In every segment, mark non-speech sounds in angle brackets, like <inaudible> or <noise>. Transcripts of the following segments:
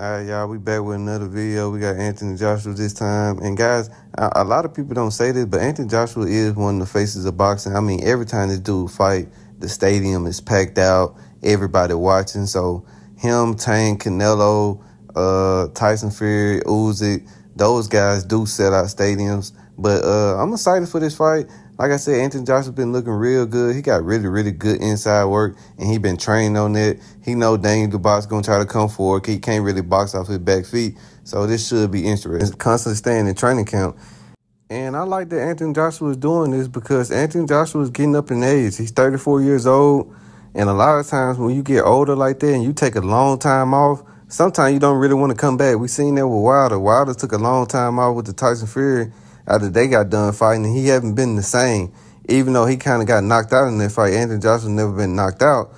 All right, y'all, we back with another video. We got Anthony Joshua this time. And guys, a, a, lot of people don't say this, but Anthony Joshua is one of the faces of boxing. I mean, every time this dude fight, the stadium is packed out, everybody watching. So him, Tang, Canelo, uh, Tyson Fury, Uzi, those guys do sell out stadiums. But uh, I'm excited for this fight. Like I said, Anthony Johnson's been looking real good. He got really, really good inside work, and he been training on it. He know Daniel Dubois gonna try to come forward. He can't really box off his back feet, so this should be interesting. constantly staying in training camp. And I like that Anthony Joshua is doing this because Anthony Joshua is getting up in age. He's 34 years old. And a lot of times when you get older like that and you take a long time off, sometimes you don't really want to come back. We seen that with Wilder. Wilder took a long time off with the Tyson Fury after they got done fighting, he haven't been the same. Even though he kind of got knocked out in that fight, Anthony Joshua never been knocked out.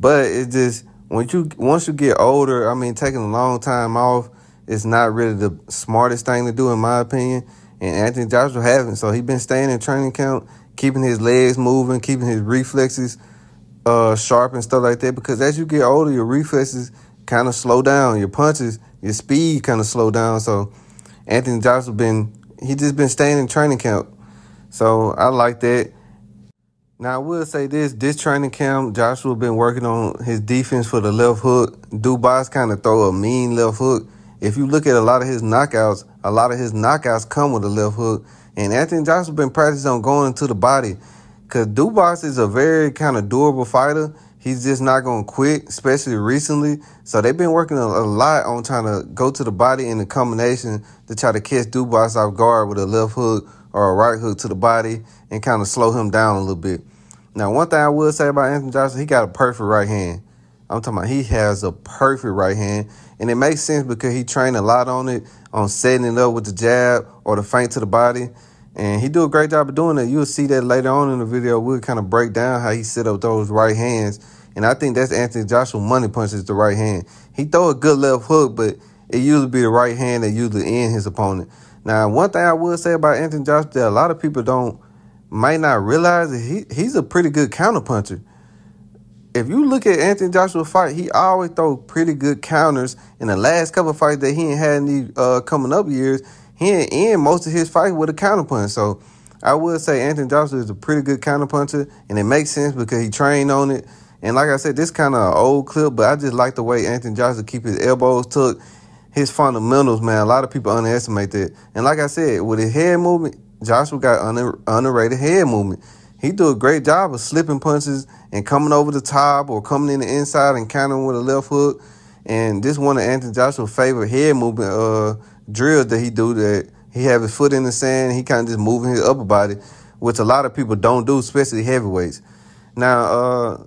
But it just when you once you get older, I mean, taking a long time off is not really the smartest thing to do, in my opinion. And Anthony Joshua haven't, so he been staying in training camp, keeping his legs moving, keeping his reflexes uh, sharp and stuff like that. Because as you get older, your reflexes kind of slow down, your punches, your speed kind of slow down. So Anthony Joshua been he just been staying in training camp. So I like that. Now I will say this: this training camp, Joshua been working on his defense for the left hook. Dubai's kind of throw a mean left hook. If you look at a lot of his knockouts, a lot of his knockouts come with a left hook. And Anthony Joshua been practicing on going to the body, cause Dubas is a very kind of durable fighter, he's just not gonna quit, especially recently. So they've been working a, lot on trying to go to the body in the combination to try to catch Dubois off guard with a left hook or a right hook to the body and kind of slow him down a little bit. Now, one thing I will say about Anthony Johnson, he got a perfect right hand. I'm talking about he has a perfect right hand, and it makes sense because he trained a lot on it, on setting it up with the jab or the feint to the body. And he do a great job of doing that. You'll see that later on in the video. We'll kind of break down how he set up those right hands and I think that's Anthony Joshua money punches the right hand. He throw a good left hook, but it usually be the right hand that usually end his opponent. Now, one thing I will say about Anthony Joshua that a lot of people don't might not realize that he he's a pretty good counter puncher. If you look at Anthony Joshua fight, he always throw pretty good counters. In the last couple fights that he ain't had any uh, coming up years, he ain't end most of his fight with a counter punch. So I would say Anthony Joshua is a pretty good counter puncher, and it makes sense because he trained on it. And like I said, this kind of old clip, but I just like the way Anthony Johnson keep his elbows tucked, his fundamentals, man. A lot of people underestimate that. And like I said, with his head movement, Joshua got under, underrated head movement. He do a great job of slipping punches and coming over the top or coming in the inside and countering with a left hook. And this one of Anthony Joshua's favorite head movement uh, drills that he do that he have his foot in the sand. He kind of just moving his upper body, which a lot of people don't do, especially heavyweights. Now, uh,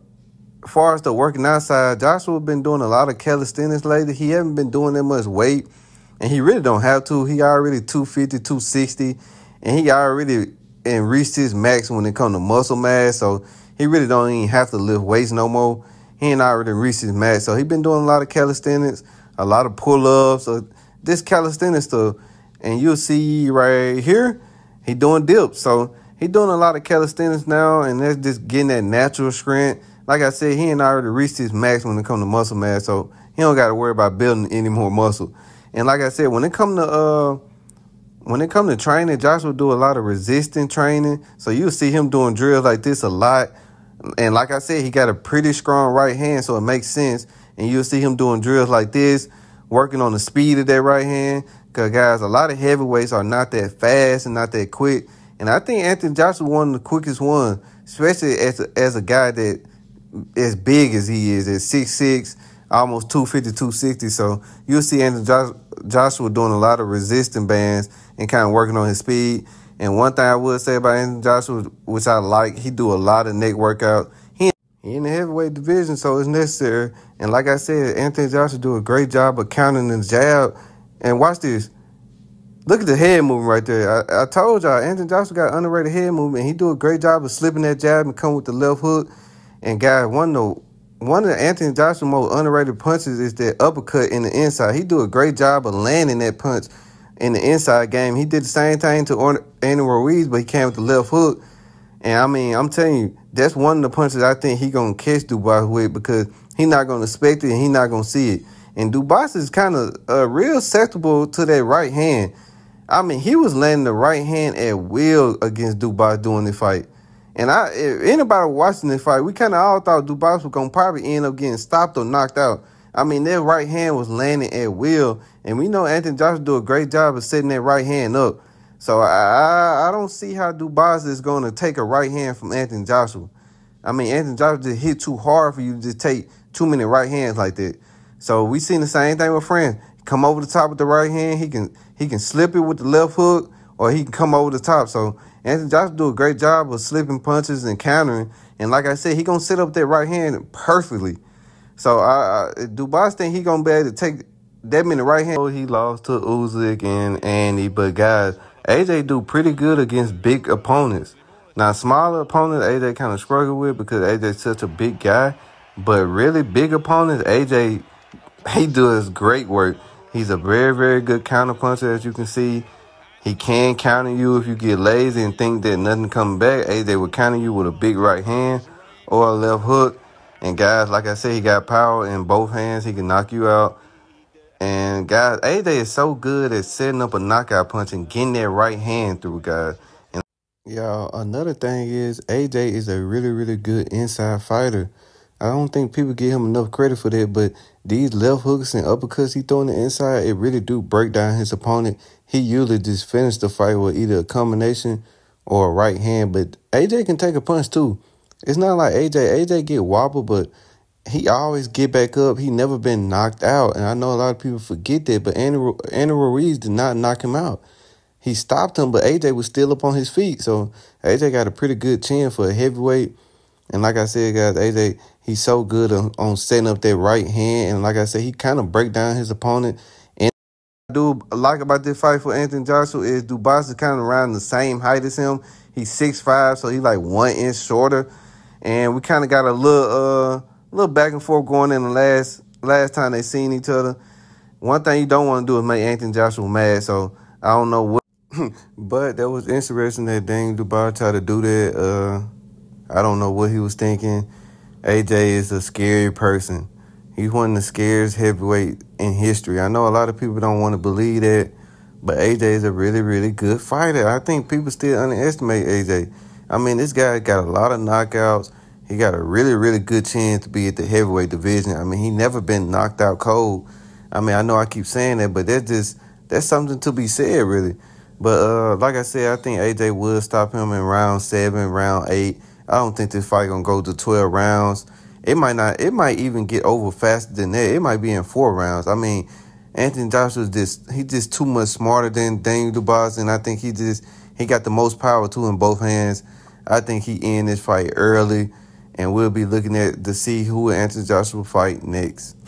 far as the working outside, Joshua been doing a lot of calisthenics lately. He haven't been doing that much weight, and he really don't have to. He already 250, 260, and he already and reached his max when it comes to muscle mass. So he really don't even have to lift weights no more. He ain't already reached his max. So he been doing a lot of calisthenics, a lot of pull-ups. So this calisthenics stuff, and you'll see right here, he doing dips. So he doing a lot of calisthenics now, and that's just getting that natural strength like I said, he ain't already reached his max when it comes to muscle mass, so he don't got to worry about building any more muscle. And like I said, when it come to uh, when it come to training, Josh will do a lot of resistance training, so you'll see him doing drills like this a lot. And like I said, he got a pretty strong right hand, so it makes sense. And you'll see him doing drills like this, working on the speed of that right hand. Cause guys, a lot of heavyweights are not that fast and not that quick. And I think Anthony Joshua one of the quickest one, especially as a, as a guy that as big as he is at six six, almost 250, 260. So you'll see Andrew Joshua doing a lot of resisting bands and kind of working on his speed. And one thing I would say about Andrew Joshua, which I like, he do a lot of neck workout. He in the heavyweight division, so it's necessary. And like I said, Anthony Joshua do a great job of counting his jab. And watch this. Look at the head movement right there. I, I told y'all, Anthony Joshua got underrated head movement. He do a great job of slipping that jab and coming with the left hook. And guys, one the, one of Anthony Joshua's most underrated punches is that uppercut in the inside. He do a great job of landing that punch in the inside game. He did the same thing to Andy Ruiz, but he came with the left hook. And I mean, I'm telling you, that's one of the punches I think he gonna catch Dubois with because he not gonna expect it and he not gonna see it. And Dubois is kind of uh, real susceptible to that right hand. I mean, he was landing the right hand at will against Dubois during the fight. And I, anybody watching this fight, we kind of all thought Dubois was gonna probably end up getting stopped or knocked out. I mean, their right hand was landing at will, and we know Anthony Joshua do a great job of setting that right hand up. So I, I, I don't see how Dubois is going to take a right hand from Anthony Joshua. I mean, Anthony Joshua just hit too hard for you to take too many right hands like that. So we seen the same thing with Friend. Come over the top with the right hand. He can he can slip it with the left hook or he can come over the top. So Anthony Johnson do a great job of slipping punches and countering. And like I said, he gonna sit up that right hand perfectly. So I, I Dubois think he gonna be able to take that many right hand. Oh, he lost to Uzik and Andy, but guys, AJ do pretty good against big opponents. Now smaller opponents AJ kind of struggle with because AJ's such a big guy, but really big opponents AJ he does great work. He's a very very good counter puncher as you can see. He can counter you if you get lazy and think that nothing coming back. AJ will counter you with a big right hand or a left hook. And guys, like I said, he got power in both hands. He can knock you out. And guys, AJ is so good at setting up a knockout punch and getting that right hand through, guys. And y'all, another thing is AJ is a really, really good inside fighter. I don't think people give him enough credit for that, but these left hooks and uppercuts he throw on the inside, it really do break down his opponent. He usually just finish the fight with either a combination or a right hand, but AJ can take a punch too. It's not like AJ. AJ get wobbled, but he always get back up. He never been knocked out, and I know a lot of people forget that, but Andy, Andy Ruiz did not knock him out. He stopped him, but AJ was still up on his feet, so AJ got a pretty good chin for a heavyweight. And like I said, guys, AJ He's so good on, on setting up that right hand. And like I said, he kind of break down his opponent. And I do like about this fight for Anthony Joshua is Dubas is kind of around the same height as him. He's six five, so he's like one inch shorter. And we kind of got a little uh little back and forth going in the last last time they seen each other. One thing you don't want to do is make Anthony Joshua mad. So I don't know what <laughs> but that was interesting that Dane Dubai tried to do that. Uh, I don't know what he was thinking. AJ is a scary person. He's one of the scariest heavyweight in history. I know a lot of people don't want to believe that, but AJ is a really, really good fighter. I think people still underestimate AJ. I mean, this guy got a lot of knockouts. He got a really, really good chance to be at the heavyweight division. I mean, he never been knocked out cold. I mean, I know I keep saying that, but that's just that's something to be said, really. But uh, like I said, I think AJ would stop him in round seven, round eight. I don't think this fight gonna go to twelve rounds. It might not. It might even get over faster than that. It might be in four rounds. I mean, Anthony Joshua's just he just too much smarter than Daniel Dubois, and I think he just he got the most power too in both hands. I think he end this fight early, and we'll be looking at to see who Anthony Joshua fight next.